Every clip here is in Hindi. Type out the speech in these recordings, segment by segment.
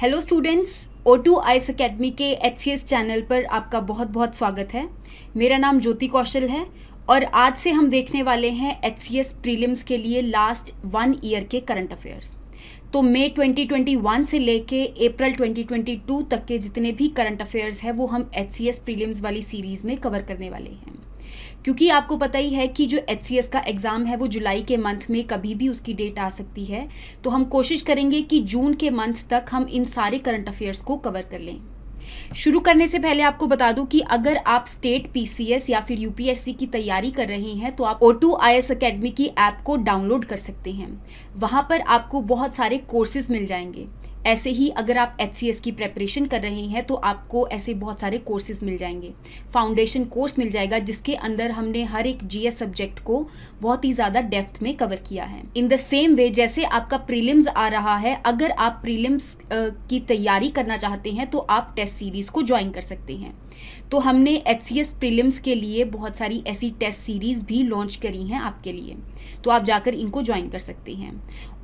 hello students O two IAS academy के एच चैनल पर आपका बहुत बहुत स्वागत है मेरा नाम ज्योति कौशल है और आज से हम देखने वाले हैं एच सी प्रीलिम्स के लिए लास्ट वन ईयर के करंट अफेयर्स तो मई 2021 से लेके अप्रैल 2022 तक के जितने भी करंट अफेयर्स हैं वो हम एच सी प्रीलिम्स वाली सीरीज़ में कवर करने वाले हैं क्योंकि आपको पता ही है कि जो एच का एग्ज़ाम है वो जुलाई के मंथ में कभी भी उसकी डेट आ सकती है तो हम कोशिश करेंगे कि जून के मंथ तक हम इन सारे करंट अफेयर्स को कवर कर लें शुरू करने से पहले आपको बता दूं कि अगर आप स्टेट पीसीएस या फिर यूपीएससी की तैयारी कर रहे हैं तो आप O two I S academy की ऐप को डाउनलोड कर सकते हैं वहाँ पर आपको बहुत सारे कोर्सेज मिल जाएंगे ऐसे ही अगर आप एच की प्रेपरेशन कर रहे हैं तो आपको ऐसे बहुत सारे कोर्सेज मिल जाएंगे फाउंडेशन कोर्स मिल जाएगा जिसके अंदर हमने हर एक जी सब्जेक्ट को बहुत ही ज़्यादा डेफ्थ में कवर किया है इन द सेम वे जैसे आपका प्रीलिम्स आ रहा है अगर आप प्रीलिम्स की तैयारी करना चाहते हैं तो आप टेस्ट सीरीज़ को ज्वाइन कर सकते हैं तो हमने एच सी एस प्रिलियम्स के लिए बहुत सारी ऐसी टेस्ट सीरीज़ भी लॉन्च करी हैं आपके लिए तो आप जाकर इनको ज्वाइन कर सकते हैं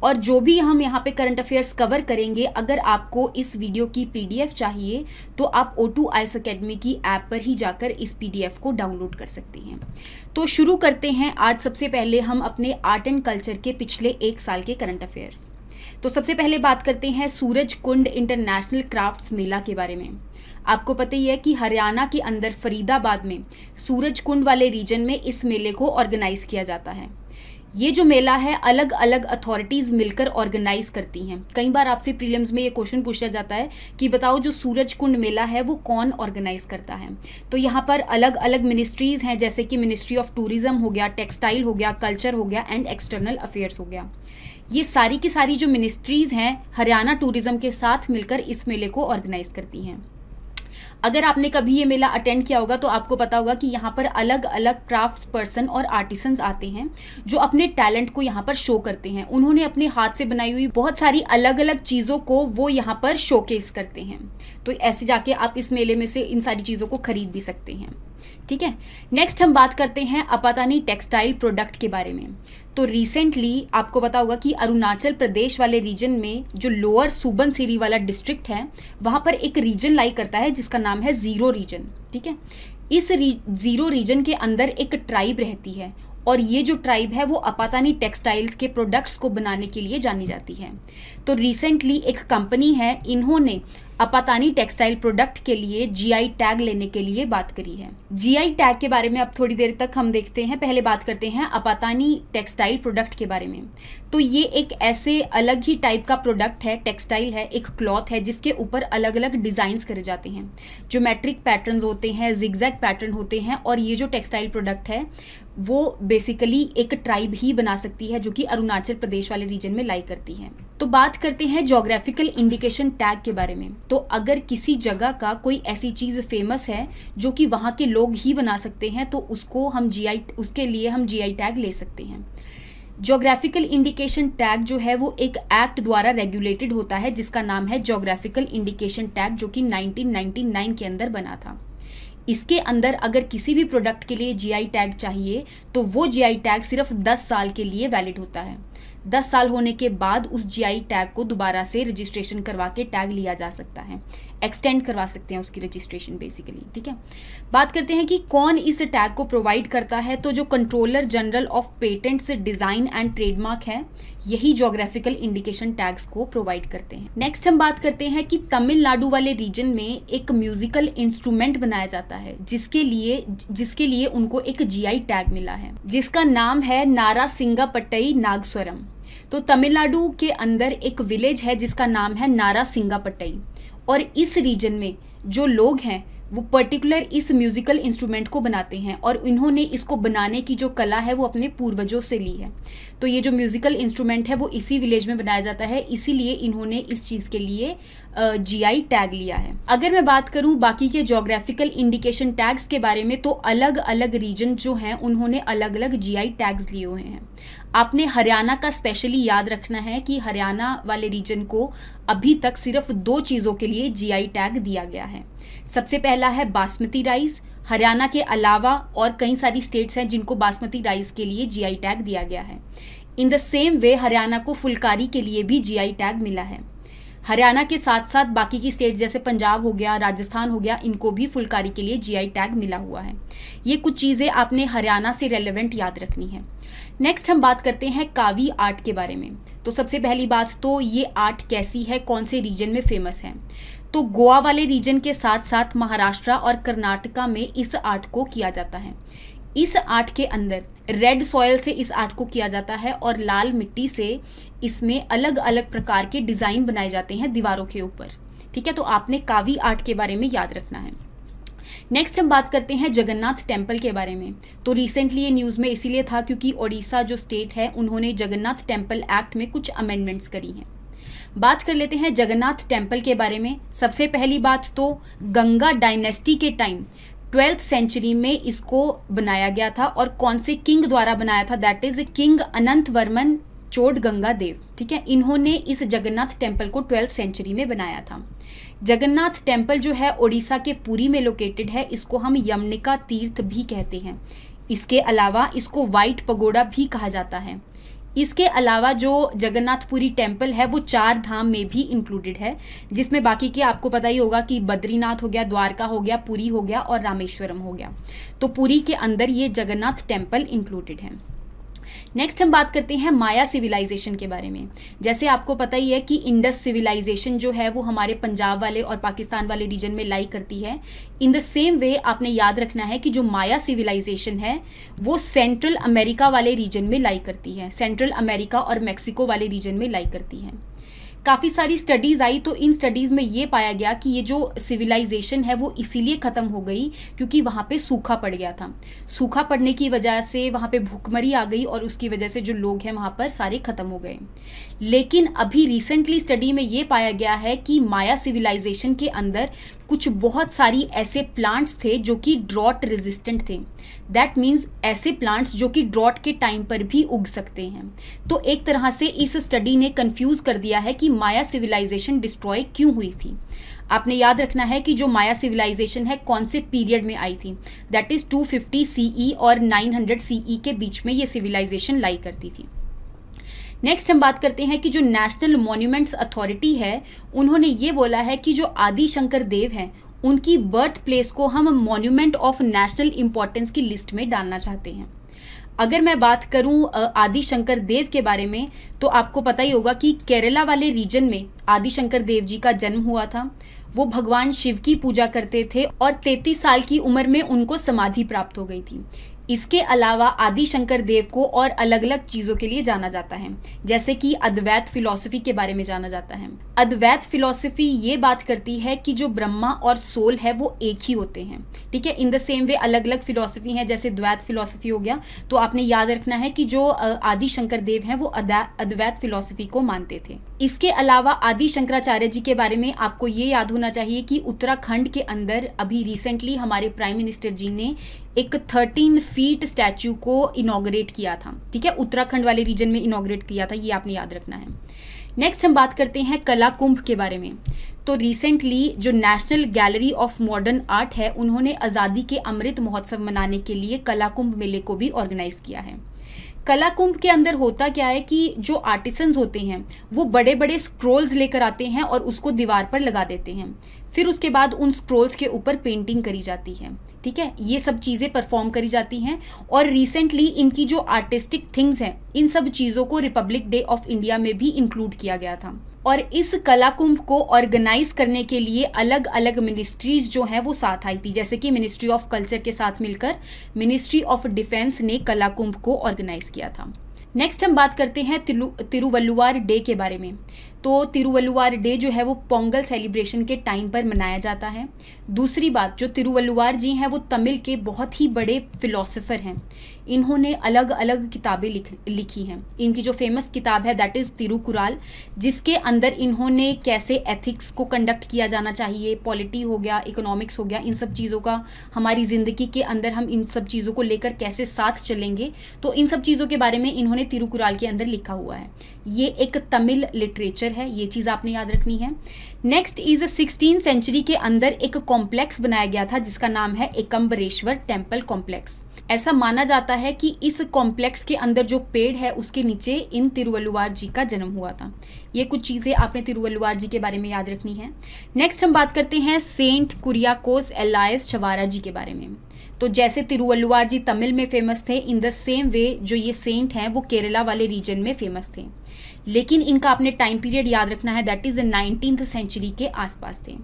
और जो भी हम यहाँ पे करंट अफेयर्स कवर करेंगे अगर आपको इस वीडियो की पीडीएफ चाहिए तो आप ओ टू आइस अकेडमी की ऐप पर ही जाकर इस पीडीएफ को डाउनलोड कर सकते हैं तो शुरू करते हैं आज सबसे पहले हम अपने आर्ट एंड कल्चर के पिछले एक साल के करंट अफेयर्स तो सबसे पहले बात करते हैं सूरज कुंड इंटरनेशनल क्राफ्ट्स मेला के बारे में आपको पता ही है कि हरियाणा के अंदर फरीदाबाद में सूरज कुंड वाले रीजन में इस मेले को ऑर्गेनाइज किया जाता है ये जो मेला है अलग अलग अथॉरिटीज़ मिलकर ऑर्गेनाइज करती हैं कई बार आपसे प्रीलिम्स में ये क्वेश्चन पूछा जाता है कि बताओ जो सूरज कुंड मेला है वो कौन ऑर्गेनाइज करता है तो यहाँ पर अलग अलग मिनिस्ट्रीज़ हैं जैसे कि मिनिस्ट्री ऑफ टूरिज़्म हो गया टेक्सटाइल हो गया कल्चर हो गया एंड एक्सटर्नल अफेयर्स हो गया ये सारी की सारी जो मिनिस्ट्रीज़ हैं हरियाणा टूरिज़्म के साथ मिलकर इस मेले को ऑर्गेनाइज़ करती हैं अगर आपने कभी ये मेला अटेंड किया होगा तो आपको पता होगा कि यहाँ पर अलग अलग क्राफ्ट पर्सन और आर्टिसंस आते हैं जो अपने टैलेंट को यहाँ पर शो करते हैं उन्होंने अपने हाथ से बनाई हुई बहुत सारी अलग अलग चीज़ों को वो यहाँ पर शोकेस करते हैं तो ऐसे जाके आप इस मेले में से इन सारी चीज़ों को खरीद भी सकते हैं ठीक है नेक्स्ट हम बात करते हैं अपातानी टेक्सटाइल प्रोडक्ट के बारे में तो रिसेंटली आपको पता होगा कि अरुणाचल प्रदेश वाले रीजन में जो लोअर सुबन सीरी वाला डिस्ट्रिक्ट है वहाँ पर एक रीजन लाई करता है जिसका नाम है ज़ीरो रीजन ठीक है इस री, ज़ीरो रीजन के अंदर एक ट्राइब रहती है और ये जो ट्राइब है वो अपातानी टेक्सटाइल्स के प्रोडक्ट्स को बनाने के लिए जानी जाती है तो रिसेंटली एक कंपनी है इन्होंने अपातानी टेक्सटाइल प्रोडक्ट के लिए जीआई टैग लेने के लिए बात करी है जीआई टैग के बारे में अब थोड़ी देर तक हम देखते हैं पहले बात करते हैं अपातानी टेक्सटाइल प्रोडक्ट के बारे में तो ये एक ऐसे अलग ही टाइप का प्रोडक्ट है टेक्सटाइल है एक क्लॉथ है जिसके ऊपर अलग अलग डिज़ाइंस करे जाते हैं जोमेट्रिक पैटर्न होते हैं जिग्जैक पैटर्न होते हैं और ये जो टेक्सटाइल प्रोडक्ट है वो बेसिकली एक ट्राइब ही बना सकती है जो कि अरुणाचल प्रदेश वाले रीजन में लाई करती है तो बात करते हैं जोग्राफिकल इंडिकेशन टैग के बारे में तो अगर किसी जगह का कोई ऐसी चीज़ फेमस है जो कि वहाँ के लोग ही बना सकते हैं तो उसको हम आई उसके लिए हम आई टैग ले सकते हैं जोग्राफिकल इंडिकेशन टैग जो है वो एक एक्ट द्वारा रेगुलेटेड होता है जिसका नाम है जोग्राफिकल इंडिकेशन टैग जो कि 1999 के अंदर बना था इसके अंदर अगर किसी भी प्रोडक्ट के लिए जीआई टैग चाहिए तो वो जीआई टैग सिर्फ 10 साल के लिए वैलिड होता है 10 साल होने के बाद उस जीआई टैग को दोबारा से रजिस्ट्रेशन करवा के टैग लिया जा सकता है एक्सटेंड करवा सकते हैं उसकी रजिस्ट्रेशन बेसिकली ठीक है बात करते हैं कि कौन इस टैग को प्रोवाइड करता है तो जो controller general of patents design and trademark है यही जोग्राफिकल इंडिकेशन टैग्स को प्रोवाइड करते हैं नेक्स्ट हम बात करते हैं कि तमिलनाडु वाले रीजन में एक म्यूजिकल इंस्ट्रूमेंट बनाया जाता है जिसके लिए जिसके लिए उनको एक जीआई टैग मिला है जिसका नाम है नारा सिंगा पट्टई नागस्वरम तो तमिलनाडु के अंदर एक विलेज है जिसका नाम है नारा सिंगापट्टई और इस रीजन में जो लोग हैं वो पर्टिकुलर इस म्यूज़िकल इंस्ट्रूमेंट को बनाते हैं और इन्होंने इसको बनाने की जो कला है वो अपने पूर्वजों से ली है तो ये जो म्यूज़िकल इंस्ट्रूमेंट है वो इसी विलेज में बनाया जाता है इसीलिए इन्होंने इस चीज़ के लिए जीआई टैग लिया है अगर मैं बात करूं बाकी के जोग्राफिकल इंडिकेशन टैग्स के बारे में तो अलग अलग रीजन जो हैं उन्होंने अलग अलग जी टैग्स लिए हुए हैं आपने हरियाणा का स्पेशली याद रखना है कि हरियाणा वाले रीजन को अभी तक सिर्फ दो चीज़ों के लिए जीआई टैग दिया गया है सबसे पहला है बासमती राइस हरियाणा के अलावा और कई सारी स्टेट्स हैं जिनको बासमती राइस के लिए जीआई टैग दिया गया है in the same way Haryana को फुलकारी के लिए भी जीआई टैग मिला है हरियाणा के साथ साथ बाकी की स्टेट जैसे पंजाब हो गया राजस्थान हो गया इनको भी फुलकारी के लिए जीआई टैग मिला हुआ है ये कुछ चीज़ें आपने हरियाणा से रेलेवेंट याद रखनी है नेक्स्ट हम बात करते हैं कावी आर्ट के बारे में तो सबसे पहली बात तो ये आर्ट कैसी है कौन से रीजन में फेमस है तो गोवा वाले रीजन के साथ साथ महाराष्ट्र और कर्नाटका में इस आर्ट को किया जाता है इस आर्ट के अंदर रेड सॉयल से इस आर्ट को किया जाता है और लाल मिट्टी से इसमें अलग अलग प्रकार के डिज़ाइन बनाए जाते हैं दीवारों के ऊपर ठीक है तो आपने कावी आर्ट के बारे में याद रखना है नेक्स्ट हम बात करते हैं जगन्नाथ टेम्पल के बारे में तो रिसेंटली ये न्यूज़ में इसीलिए था क्योंकि ओडिशा जो स्टेट है उन्होंने जगन्नाथ टेम्पल एक्ट में कुछ अमेंडमेंट्स करी हैं बात कर लेते हैं जगन्नाथ टेम्पल के बारे में सबसे पहली बात तो गंगा डायनेस्टी के टाइम ट्वेल्थ सेंचुरी में इसको बनाया गया था और कौन से किंग द्वारा बनाया था that is king Anant Varman Chod Ganga Dev ठीक है इन्होंने इस जगन्नाथ टेम्पल को ट्वेल्थ सेंचुरी में बनाया था जगन्नाथ टेम्पल जो है ओडिशा के पुरी में लोकेटेड है इसको हम यमनिका तीर्थ भी कहते हैं इसके अलावा इसको वाइट पगोड़ा भी कहा जाता है इसके अलावा जो जगन्नाथपुरी टेम्पल है वो चार धाम में भी इंक्लूडेड है जिसमें बाकी के आपको पता ही होगा कि बद्रीनाथ हो गया द्वारका हो गया पुरी हो गया और रामेश्वरम हो गया तो पुरी के अंदर ये जगन्नाथ टेम्पल इंक्लूडेड है नेक्स्ट हम बात करते हैं माया सिविलाइजेशन के बारे में जैसे आपको पता ही है कि इंडस सिविलाइजेशन जो है वो हमारे पंजाब वाले और पाकिस्तान वाले रीजन में लाई करती है इन द सेम वे आपने याद रखना है कि जो माया सिविलाइजेशन है वो सेंट्रल अमेरिका वाले रीजन में लाई करती है सेंट्रल अमेरिका और मैक्सिको वाले रीजन में लाई करती है काफ़ी सारी स्टडीज़ आई तो इन स्टडीज़ में ये पाया गया कि ये जो सिविलाइजेशन है वो इसीलिए ख़त्म हो गई क्योंकि वहाँ पे सूखा पड़ गया था सूखा पड़ने की वजह से वहाँ पे भूखमरी आ गई और उसकी वजह से जो लोग हैं वहाँ पर सारे ख़त्म हो गए लेकिन अभी रिसेंटली स्टडी में ये पाया गया है कि माया सिविलाइजेशन के अंदर कुछ बहुत सारी ऐसे प्लांट्स थे जो कि ड्रॉट रेजिस्टेंट थे दैट मीन्स ऐसे प्लांट्स जो कि ड्रॉट के टाइम पर भी उग सकते हैं तो एक तरह से इस स्टडी ने कंफ्यूज कर दिया है कि माया सिविलाइजेशन डिस्ट्रॉय क्यों हुई थी आपने याद रखना है कि जो माया सिविलाइजेशन है कौन से पीरियड में आई थी दैट इज़ 250 सीई और 900 सीई e के बीच में ये सिविलाइजेशन लाई करती थी नेक्स्ट हम बात करते हैं कि जो नेशनल मॉन्यूमेंट्स अथॉरिटी है उन्होंने ये बोला है कि जो आदि शंकर देव हैं उनकी बर्थ प्लेस को हम मॉन्यूमेंट ऑफ नेशनल इम्पोर्टेंस की लिस्ट में डालना चाहते हैं अगर मैं बात करूं आदि शंकर देव के बारे में तो आपको पता ही होगा कि केरला वाले रीजन में आदि शंकर देव जी का जन्म हुआ था वो भगवान शिव की पूजा करते थे और 33 साल की उम्र में उनको समाधि प्राप्त हो गई थी इसके अलावा आदि शंकर देव को और अलग अलग चीज़ों के लिए जाना जाता है जैसे कि अद्वैत फिलॉसफी के बारे में जाना जाता है अद्वैत फिलॉसफी ये बात करती है कि जो ब्रह्मा और सोल है वो एक ही होते हैं ठीक है इन द सेम वे अलग अलग फिलॉसफी हैं जैसे द्वैत फिलॉसफी हो गया तो आपने याद रखना है कि जो आदि शंकर देव हैं वो अद्वैत फिलॉसफी को मानते थे इसके अलावा आदि शंकराचार्य जी के बारे में आपको ये याद होना चाहिए कि उत्तराखंड के अंदर अभी रिसेंटली हमारे प्राइम मिनिस्टर जी ने एक 13 फीट स्टैचू को इनाग्रेट किया था ठीक है उत्तराखंड वाले रीजन में इनाग्रेट किया था ये आपने याद रखना है नेक्स्ट हम बात करते हैं कला कुंभ के बारे में तो रिसेंटली जो National Gallery of Modern Art है उन्होंने आज़ादी के अमृत महोत्सव मनाने के लिए कला कुंभ मेले को भी ऑर्गेनाइज किया है कला कुंभ के अंदर होता क्या है कि जो आर्टिसंस होते हैं वो बड़े बड़े स्क्रोल्स लेकर आते हैं और उसको दीवार पर लगा देते हैं फिर उसके बाद उन स्क्रोल्स के ऊपर पेंटिंग करी जाती है ठीक है ये सब चीज़ें परफॉर्म करी जाती हैं और रिसेंटली इनकी जो आर्टिस्टिक थिंग्स हैं इन सब चीज़ों को रिपब्लिक डे ऑफ इंडिया में भी इंक्लूड किया गया था और इस कला कुंभ को ऑर्गेनाइज करने के लिए अलग अलग मिनिस्ट्रीज जो हैं वो साथ आई थी जैसे कि मिनिस्ट्री ऑफ कल्चर के साथ मिलकर मिनिस्ट्री ऑफ डिफेंस ने कला कुंभ को ऑर्गेनाइज किया था नेक्स्ट हम बात करते हैं तिरुवल्लुवार डे के बारे में तो तिरुवल्लुवार डे जो है वो पोंगल सेलिब्रेशन के टाइम पर मनाया जाता है दूसरी बात जो तिरुवल्लुवार जी हैं वो तमिल के बहुत ही बड़े फिलोसोफर हैं इन्होंने अलग अलग किताबें लिख लिखी हैं इनकी जो फेमस किताब है दैट इज़ तिरुकुराल जिसके अंदर इन्होंने कैसे एथिक्स को कंडक्ट किया जाना चाहिए पॉलिटी हो गया इकोनॉमिक्स हो गया इन सब चीज़ों का हमारी ज़िंदगी के अंदर हम इन सब चीज़ों को लेकर कैसे साथ चलेंगे तो इन सब चीज़ों के बारे में इन्होंने तिरुकुराल के अंदर लिखा हुआ है ये एक तमिल लिटरेचर है ये चीज़ आपने याद रखनी है नेक्स्ट इज सिक्सटीन सेंचुरी के अंदर एक कॉम्प्लेक्स बनाया गया था जिसका नाम है एकम्बरेश्वर टेम्पल कॉम्प्लेक्स ऐसा माना जाता है कि इस कॉम्प्लेक्स के अंदर जो पेड़ है उसके नीचे इन तिरुवल्लुवार जी का जन्म हुआ था ये कुछ चीज़ें आपने तिरुवल्लुवार जी के बारे में याद रखनी है नेक्स्ट हम बात करते हैं सेंट कुरियाकोस एलायस छवारा जी के बारे में तो जैसे तिरुवल्लुवार जी तमिल में फेमस थे इन द सेम वे जो ये सेंट हैं वो केरला वाले रीजन में फेमस थे लेकिन इनका अपने टाइम पीरियड याद रखना है दैट इज़ नाइनटीन सेंचुरी के आसपास थे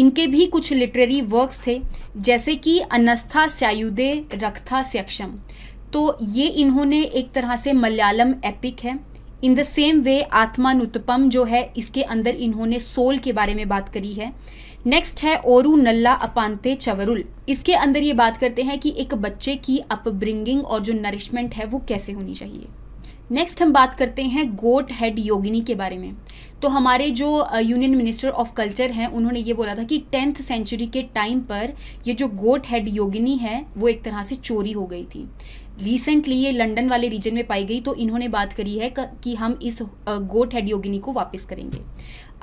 इनके भी कुछ लिटरेरी वर्क्स थे जैसे कि अनस्था स्यायुदे रखथा सक्षम तो ये इन्होंने एक तरह से मलयालम एपिक है इन द सेम वे आत्मानुतपम जो है इसके अंदर इन्होंने सोल के बारे में बात करी है नेक्स्ट है ओरू नल्ला अपांते चवरुल इसके अंदर ये बात करते हैं कि एक बच्चे की अपब्रिंगिंग और जो नरिशमेंट है वो कैसे होनी चाहिए नेक्स्ट हम बात करते हैं गोट हेड योगिनी के बारे में तो हमारे जो यूनियन मिनिस्टर ऑफ कल्चर हैं उन्होंने ये बोला था कि टेंथ सेंचुरी के टाइम पर ये जो गोट हेड योगिनी है वो एक तरह से चोरी हो गई थी रिसेंटली ये लंदन वाले रीजन में पाई गई तो इन्होंने बात करी है कि हम इस गोट हेड योगिनी को वापस करेंगे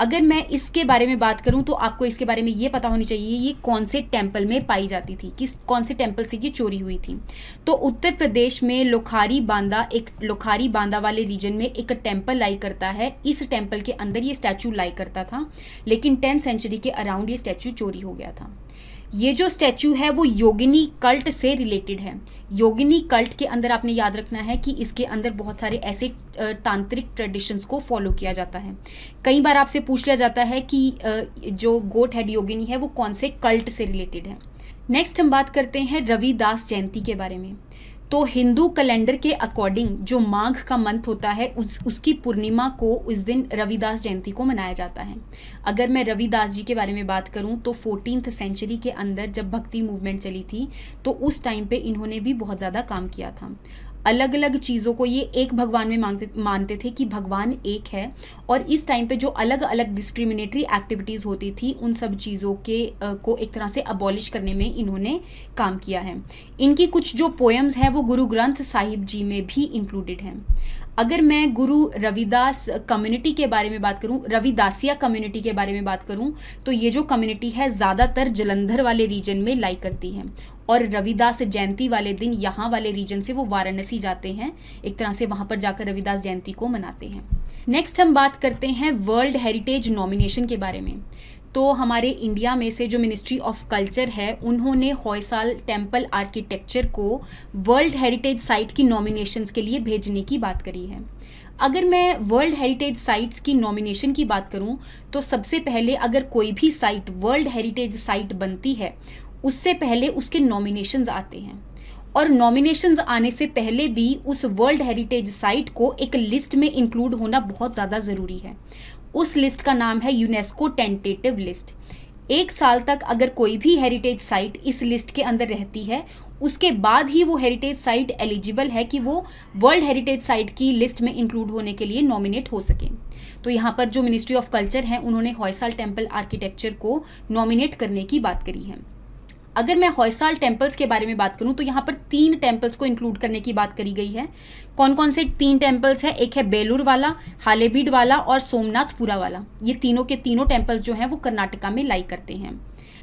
अगर मैं इसके बारे में बात करूं तो आपको इसके बारे में ये पता होनी चाहिए ये कौन से टेम्पल में पाई जाती थी किस कौन से टेम्पल से ये चोरी हुई थी तो उत्तर प्रदेश में लोखारी बांदा एक लोखारी बांदा वाले रीजन में एक टेम्पल लाई करता है इस टेम्पल के अंदर ये स्टैचू लाई करता था लेकिन टेंथ सेंचुरी के अराउंड ये स्टैचू चोरी हो गया था ये जो स्टैचू है वो योगिनी कल्ट से रिलेटेड है योगिनी कल्ट के अंदर आपने याद रखना है कि इसके अंदर बहुत सारे ऐसे तांत्रिक ट्रेडिशंस को फॉलो किया जाता है कई बार आपसे पूछ लिया जाता है कि जो गोट हेड योगिनी है वो कौन से कल्ट से रिलेटेड है नेक्स्ट हम बात करते हैं रविदास जयंती के बारे में तो हिंदू कैलेंडर के अकॉर्डिंग जो माघ का मंथ होता है उस उसकी पूर्णिमा को उस दिन रविदास जयंती को मनाया जाता है अगर मैं रविदास जी के बारे में बात करूं तो फोर्टीन सेंचुरी के अंदर जब भक्ति मूवमेंट चली थी तो उस टाइम पे इन्होंने भी बहुत ज़्यादा काम किया था अलग अलग चीज़ों को ये एक भगवान में मांगते मानते थे कि भगवान एक है और इस टाइम पे जो अलग अलग डिस्क्रिमिनेटरी एक्टिविटीज़ होती थी उन सब चीज़ों के को एक तरह से अबॉलिश करने में इन्होंने काम किया है इनकी कुछ जो पोएम्स हैं वो गुरु ग्रंथ साहिब जी में भी इंक्लूडेड हैं अगर मैं गुरु रविदास कम्युनिटी के बारे में बात करूं रविदासिया कम्युनिटी के बारे में बात करूं तो ये जो कम्युनिटी है ज़्यादातर जलंधर वाले रीजन में लाई करती है और रविदास जयंती वाले दिन यहाँ वाले रीजन से वो वाराणसी जाते हैं एक तरह से वहाँ पर जाकर रविदास जयंती को मनाते हैं नेक्स्ट हम बात करते हैं वर्ल्ड हेरिटेज नॉमिनेशन के बारे में तो हमारे इंडिया में से जो मिनिस्ट्री ऑफ कल्चर है उन्होंने हौसाल टेम्पल आर्किटेक्चर को वर्ल्ड हेरिटेज साइट की नॉमिनेशंस के लिए भेजने की बात करी है अगर मैं वर्ल्ड हेरिटेज साइट्स की नॉमिनेशन की बात करूं तो सबसे पहले अगर कोई भी साइट वर्ल्ड हेरिटेज साइट बनती है उससे पहले उसके नॉमिनेशंस आते हैं और नॉमिनेशंस आने से पहले भी उस वर्ल्ड हेरिटेज साइट को एक लिस्ट में इंक्लूड होना बहुत ज़्यादा ज़रूरी है उस लिस्ट का नाम है यूनेस्को टेंटेटिव लिस्ट एक साल तक अगर कोई भी हेरिटेज साइट इस लिस्ट के अंदर रहती है उसके बाद ही वो हेरिटेज साइट एलिजिबल है कि वो वर्ल्ड हेरिटेज साइट की लिस्ट में इंक्लूड होने के लिए नॉमिनेट हो सके तो यहाँ पर जो मिनिस्ट्री ऑफ कल्चर है उन्होंने हॉयसाल टेम्पल आर्किटेक्चर को नॉमिनेट करने की बात करी है अगर मैं हौसाल टेम्पल्स के बारे में बात करूँ तो यहाँ पर तीन टेम्पल्स को इंक्लूड करने की बात करी गई है कौन कौन से तीन टेम्पल्स है एक है बेलूर वाला हालेबीड वाला और सोमनाथपुरा वाला ये तीनों के तीनों टेम्पल्स जो हैं वो कर्नाटका में लाई करते हैं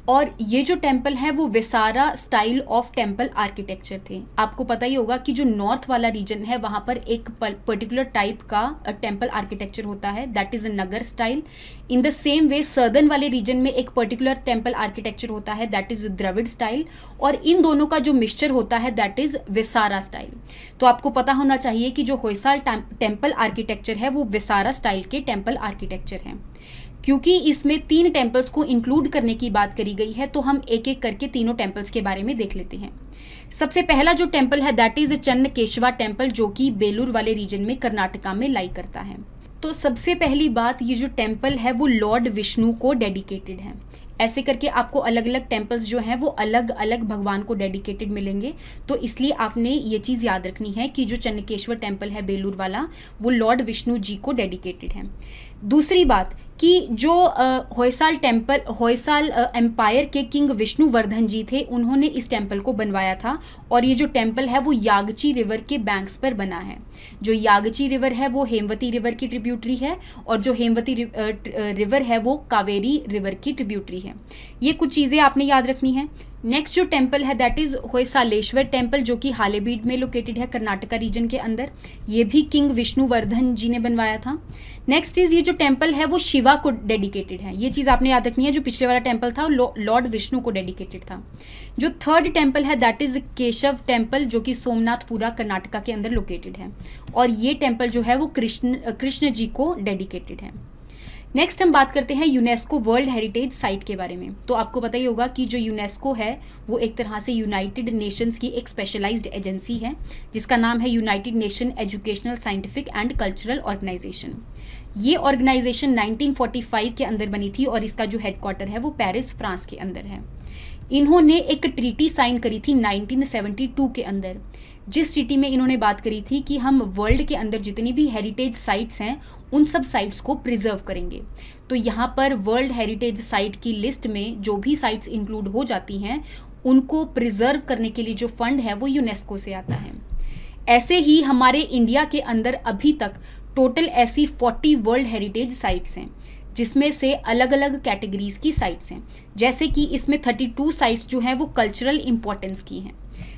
और ये जो टेम्पल है वो Vesara style of temple architecture थे आपको पता ही होगा कि जो नॉर्थ वाला रीजन है वहाँ पर एक पर्टिकुलर टाइप का टेम्पल आर्किटेक्चर होता है that is Nagara style in the same way southern वाले रीजन में एक पर्टिकुलर टेम्पल आर्किटेक्चर होता है दैट इज़ द्रविड स्टाइल और इन दोनों का जो मिक्सचर होता है दैट इज़ विसारा स्टाइल तो आपको पता होना चाहिए कि जो होयसाल टेम्पल आर्किटेक्चर है वो विसारा स्टाइल के टेम्पल आर्किटेक्चर हैं क्योंकि इसमें तीन टेम्पल्स को इंक्लूड करने की बात करी गई है तो हम एक एक करके तीनों टेम्पल्स के बारे में देख लेते हैं सबसे पहला जो टेम्पल है दैट इज़ चन्न केशवा टेम्पल जो कि बेलूर वाले रीजन में कर्नाटका में लाई करता है तो सबसे पहली बात ये जो टेम्पल है वो लॉर्ड विष्णु को डेडिकेटेड है ऐसे करके आपको अलग अलग टेम्पल्स जो हैं वो अलग अलग भगवान को डेडिकेटेड मिलेंगे तो इसलिए आपने ये चीज़ याद रखनी है कि जो चन्नकेश्वर टेम्पल है बेलूर वाला वो लॉर्ड विष्णु जी को डेडिकेटेड है दूसरी बात कि जो होयसाल टेम्पल होयसाल एम्पायर के किंग विष्णुवर्धन जी थे उन्होंने इस टेम्पल को बनवाया था और ये जो टेम्पल है वो यागची रिवर के बैंक्स पर बना है जो यागची रिवर है वो हेमवती रिवर की ट्रिब्यूटरी है और जो हेमवती रिवर है वो कावेरी रिवर की ट्रिब्यूटरी है ये कुछ चीज़ें आपने याद रखनी है नेक्स्ट जो टेम्पल है दैट इज़ होयसालेश्वर टेम्पल जो कि हालेबीड में लोकेटेड है कर्नाटका रीजन के अंदर ये भी किंग विष्णुवर्धन जी ने बनवाया था नेक्स्ट इज़ ये जो टेम्पल है वो शिवा को डेडिकेटेड है ये चीज़ आपने याद रखनी है जो पिछले वाला टेम्पल था लॉर्ड विष्णु को डेडिकेटेड था जो थर्ड टेम्पल है दैट इज़ केशव टेम्पल जो कि सोमनाथपुरा कर्नाटका के अंदर लोकेटेड है और ये टेम्पल जो है वो कृष्ण कृष्ण जी को डेडिकेटेड है नेक्स्ट हम बात करते हैं यूनेस्को वर्ल्ड हेरिटेज साइट के बारे में तो आपको पता ही होगा कि जो यूनेस्को है वो एक तरह से यूनाइटेड नेशंस की एक स्पेशलाइज्ड एजेंसी है जिसका नाम है United Nation Educational Scientific and Cultural Organisation ये ऑर्गेनाइजेशन 1945 के अंदर बनी थी और इसका जो हेडक्वार्टर है वो पेरिस फ्रांस के अंदर है इन्होंने एक ट्रीटी साइन करी थी 1972 के अंदर जिस ट्रीटी में इन्होंने बात करी थी कि हम वर्ल्ड के अंदर जितनी भी हेरिटेज साइट्स हैं उन सब साइट्स को प्रिजर्व करेंगे तो यहाँ पर वर्ल्ड हेरिटेज साइट की लिस्ट में जो भी साइट्स इंक्लूड हो जाती हैं उनको प्रिजर्व करने के लिए जो फंड है वो यूनेस्को से आता है ऐसे ही हमारे इंडिया के अंदर अभी तक टोटल ऐसी 40 वर्ल्ड हेरिटेज साइट्स हैं जिसमें से अलग अलग कैटेगरीज की साइट्स हैं जैसे कि इसमें 32 साइट्स जो हैं वो कल्चरल इम्पोर्टेंस की हैं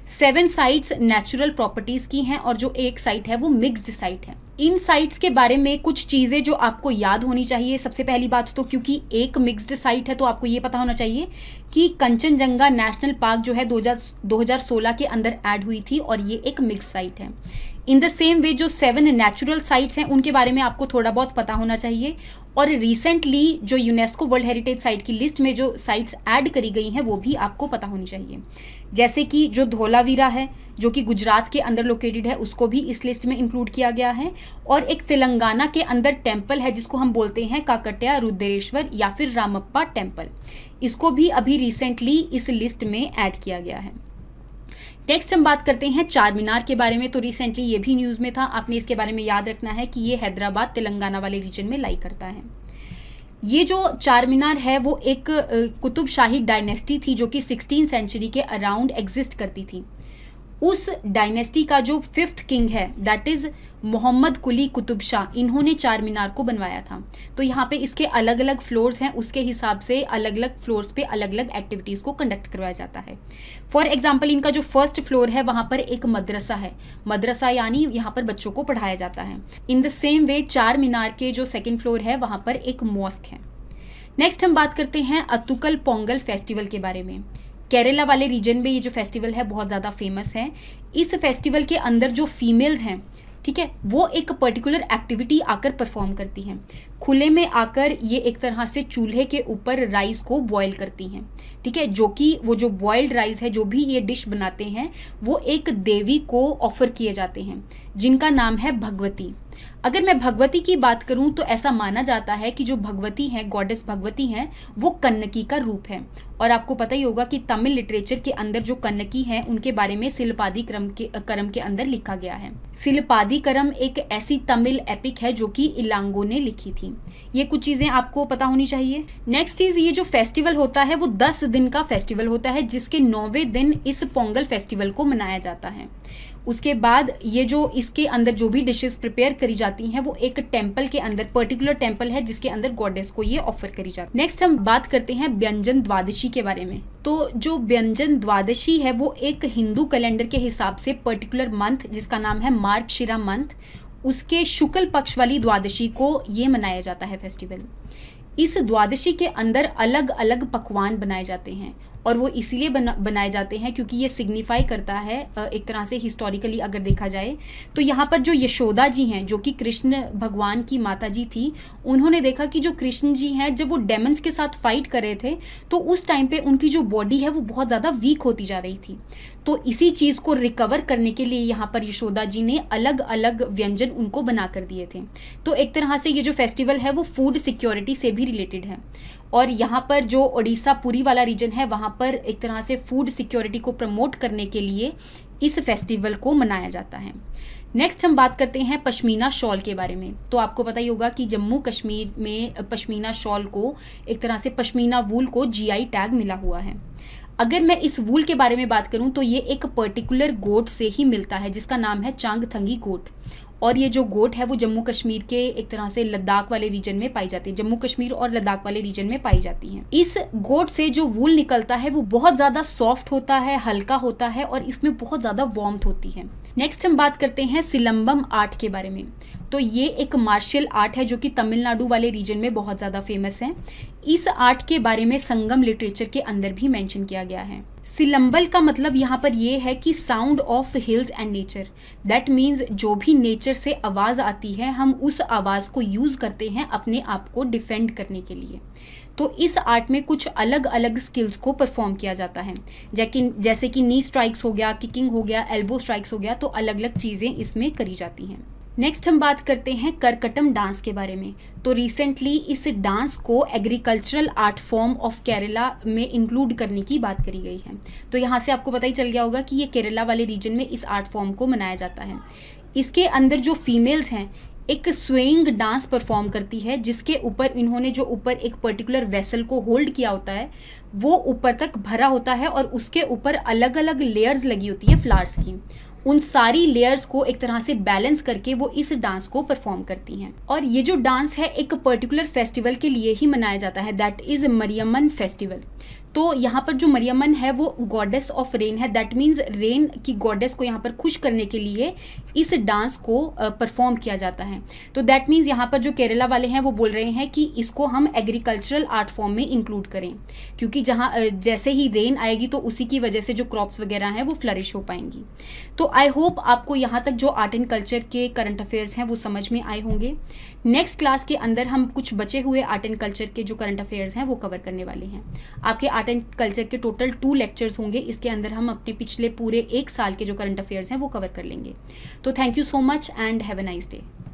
सेवन साइट्स नेचुरल प्रॉपर्टीज़ की हैं और जो एक साइट है वो मिक्स्ड साइट है इन साइट्स के बारे में कुछ चीज़ें जो आपको याद होनी चाहिए सबसे पहली बात तो क्योंकि एक मिक्स्ड साइट है तो आपको ये पता होना चाहिए कि कंचनजंगा नेशनल पार्क जो है दो हजार के अंदर ऐड हुई थी और ये एक मिक्स साइट है इन द सेम वे जो सेवन नेचुरल साइट्स हैं उनके बारे में आपको थोड़ा बहुत पता होना चाहिए और रिसेंटली जो यूनेस्को वर्ल्ड हेरिटेज साइट की लिस्ट में जो साइट्स ऐड करी गई हैं वो भी आपको पता होनी चाहिए जैसे कि जो धोलावीरा है जो कि गुजरात के अंदर लोकेटेड है उसको भी इस लिस्ट में इंक्लूड किया गया है और एक तेलंगाना के अंदर टेम्पल है जिसको हम बोलते हैं काकटिया रुद्रेश्वर या फिर रामप्पा टेम्पल इसको भी अभी रिसेंटली इस लिस्ट में ऐड किया गया है नेक्स्ट हम बात करते हैं चार मीनार के बारे में तो रिसेंटली ये भी न्यूज़ में था आपने इसके बारे में याद रखना है कि ये हैदराबाद तेलंगाना वाले रीजन में लाई करता है ये जो चार मीनार है वो एक कुतुब शाही डायनेस्टी थी जो कि सिक्सटीन सेंचुरी के अराउंड एग्जिस्ट करती थी उस डायनेस्टी का जो फिफ्थ किंग है दैट इज़ मोहम्मद कुली कुतुब शाह इन्होंने चार मीनार को बनवाया था तो यहाँ पे इसके अलग अलग फ्लोर्स हैं उसके हिसाब से अलग अलग फ्लोर्स पे अलग अलग एक्टिविटीज़ को कंडक्ट करवाया जाता है फॉर एग्जाम्पल इनका जो फर्स्ट फ्लोर है वहाँ पर एक मदरसा है मदरसा यानी यहाँ पर बच्चों को पढ़ाया जाता है इन द सेम वे चार मीनार के जो सेकेंड फ्लोर है वहाँ पर एक मॉस्क है नेक्स्ट हम बात करते हैं अतुकल पोंगल फेस्टिवल के बारे में केरला वाले रीजन में ये जो फेस्टिवल है बहुत ज़्यादा फेमस है इस फेस्टिवल के अंदर जो फीमेल्स हैं ठीक है वो एक पर्टिकुलर एक्टिविटी आकर परफॉर्म करती हैं खुले में आकर ये एक तरह से चूल्हे के ऊपर राइस को बॉयल करती हैं ठीक है जो कि वो जो बॉइल्ड राइस है जो भी ये डिश बनाते हैं वो एक देवी को ऑफर किए जाते हैं जिनका नाम है भगवती अगर मैं भगवती की बात करूं तो ऐसा माना जाता है कि जो भगवती हैं गॉडेस भगवती हैं वो कन्नकी का रूप है और आपको पता ही होगा कि तमिल लिटरेचर के अंदर जो कन्नकी हैं उनके बारे में शिल्पादि क्रम के क्रम के अंदर लिखा गया है शिल्पादि क्रम एक ऐसी तमिल एपिक है जो कि इलांगो ने लिखी थी ये कुछ चीज़ें आपको पता होनी चाहिए नेक्स्ट चीज़ ये जो फेस्टिवल होता है वो दस दिन का फेस्टिवल होता है जिसके नौवे दिन इस पोंगल फेस्टिवल को मनाया जाता है उसके बाद ये जो इसके अंदर जो भी डिशेस प्रिपेयर करी जाती हैं वो एक टेम्पल के अंदर पर्टिकुलर टेम्पल है जिसके अंदर गॉडेस को ये ऑफर करी जाती है नेक्स्ट हम बात करते हैं व्यंजन द्वादशी के बारे में तो जो व्यंजन द्वादशी है वो एक हिंदू कैलेंडर के हिसाब से पर्टिकुलर मंथ जिसका नाम है मार्गशिरा मंथ उसके शुक्ल पक्ष वाली द्वादशी को ये मनाया जाता है फेस्टिवल इस द्वादशी के अंदर अलग अलग पकवान बनाए जाते हैं और वो इसीलिए बना बनाए जाते हैं क्योंकि ये सिग्निफाई करता है एक तरह से हिस्टोरिकली अगर देखा जाए तो यहाँ पर जो यशोदा जी हैं जो कि कृष्ण भगवान की माता जी थी उन्होंने देखा कि जो कृष्ण जी हैं जब वो डेमन्स के साथ फाइट कर रहे थे तो उस टाइम पे उनकी जो बॉडी है वो बहुत ज़्यादा वीक होती जा रही थी तो इसी चीज़ को रिकवर करने के लिए यहाँ पर यशोदा जी ने अलग अलग व्यंजन उनको बना कर दिए थे तो एक तरह से ये जो फेस्टिवल है वो फूड सिक्योरिटी से भी रिलेटेड है और यहाँ पर जो उड़ीसा पुरी वाला रीजन है वहाँ पर एक तरह से फूड सिक्योरिटी को प्रमोट करने के लिए इस फेस्टिवल को मनाया जाता है नेक्स्ट हम बात करते हैं पश्मीना शॉल के बारे में तो आपको पता ही होगा कि जम्मू कश्मीर में पश्मीना शॉल को एक तरह से पश्मीना वूल को जीआई टैग मिला हुआ है अगर मैं इस वूल के बारे में बात करूं तो ये एक पर्टिकुलर गोट से ही मिलता है जिसका नाम है चांगथंगी गोट और ये जो गोट है वो जम्मू कश्मीर के एक तरह से लद्दाख वाले रीजन में पाई जाती है जम्मू कश्मीर और लद्दाख वाले रीजन में पाई जाती है इस गोट से जो वूल निकलता है वो बहुत ज़्यादा सॉफ्ट होता है हल्का होता है और इसमें बहुत ज़्यादा वार्म होती है नेक्स्ट हम बात करते हैं सिलम्बम आर्ट के बारे में तो ये एक मार्शल आर्ट है जो कि तमिलनाडु वाले रीजन में बहुत ज़्यादा फेमस है इस आर्ट के बारे में संगम लिटरेचर के अंदर भी मैंशन किया गया है सिलंबल का मतलब यहाँ पर ये है कि sound of hills and nature that means जो भी नेचर से आवाज़ आती है हम उस आवाज़ को यूज़ करते हैं अपने आप को डिफेंड करने के लिए तो इस आर्ट में कुछ अलग अलग स्किल्स को परफॉर्म किया जाता है जैकि जैसे कि नी स्ट्राइक्स हो गया किकिंग हो गया एल्बो स्ट्राइक्स हो गया तो अलग अलग चीज़ें इसमें करी जाती हैं नेक्स्ट हम बात करते हैं करकटम डांस के बारे में तो रिसेंटली इस डांस को agricultural art form of Kerala में इंक्लूड करने की बात करी गई है तो यहाँ से आपको पता ही चल गया होगा कि ये केरला वाले रीजन में इस आर्ट फॉर्म को मनाया जाता है इसके अंदर जो फीमेल्स हैं एक स्वेइंग डांस परफॉर्म करती है जिसके ऊपर इन्होंने जो ऊपर एक पर्टिकुलर वेसल को होल्ड किया होता है वो ऊपर तक भरा होता है और उसके ऊपर अलग अलग लेयर्स लगी होती है फ्लावर्स की उन सारी लेयर्स को एक तरह से बैलेंस करके वो इस डांस को परफॉर्म करती हैं और ये जो डांस है एक पर्टिकुलर फेस्टिवल के लिए ही मनाया जाता है दैट इज़ मरियमन फेस्टिवल तो यहाँ पर जो मरियमन है वो गॉडेस ऑफ रेन है दैट मीन्स रेन की गॉडेस को यहाँ पर खुश करने के लिए इस डांस को परफॉर्म किया जाता है तो दैट मीन्स यहाँ पर जो केरला वाले हैं वो बोल रहे हैं कि इसको हम एग्रीकल्चरल आर्ट फॉर्म में इंक्लूड करें क्योंकि जहाँ जैसे ही रेन आएगी तो उसी की वजह से जो क्रॉप्स वगैरह हैं वो फ्लरिश हो पाएंगी तो आई होप आपको यहाँ तक जो आर्ट एंड कल्चर के करंट अफेयर्स हैं वो समझ में आए होंगे नेक्स्ट क्लास के अंदर हम कुछ बचे हुए आर्ट एंड कल्चर के जो करंट अफेयर्स हैं वो कवर करने वाले हैं आपके आर्ट एंड कल्चर के टोटल टू लेक्चर्स होंगे इसके अंदर हम अपने पिछले पूरे एक साल के जो करंट अफेयर्स हैं वो कवर कर लेंगे तो thank you so much and have a nice day